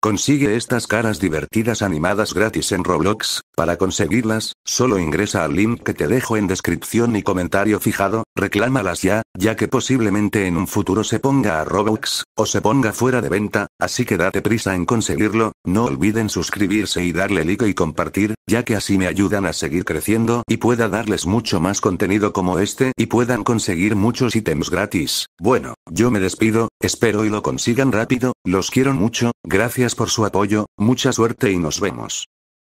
Consigue estas caras divertidas animadas gratis en Roblox, para conseguirlas, solo ingresa al link que te dejo en descripción y comentario fijado, reclámalas ya, ya que posiblemente en un futuro se ponga a Robux, o se ponga fuera de venta, así que date prisa en conseguirlo, no olviden suscribirse y darle like y compartir, ya que así me ayudan a seguir creciendo y pueda darles mucho más contenido como este y puedan conseguir muchos ítems gratis. Bueno, yo me despido, espero y lo consigan rápido, los quiero mucho, gracias por su apoyo, mucha suerte y nos vemos.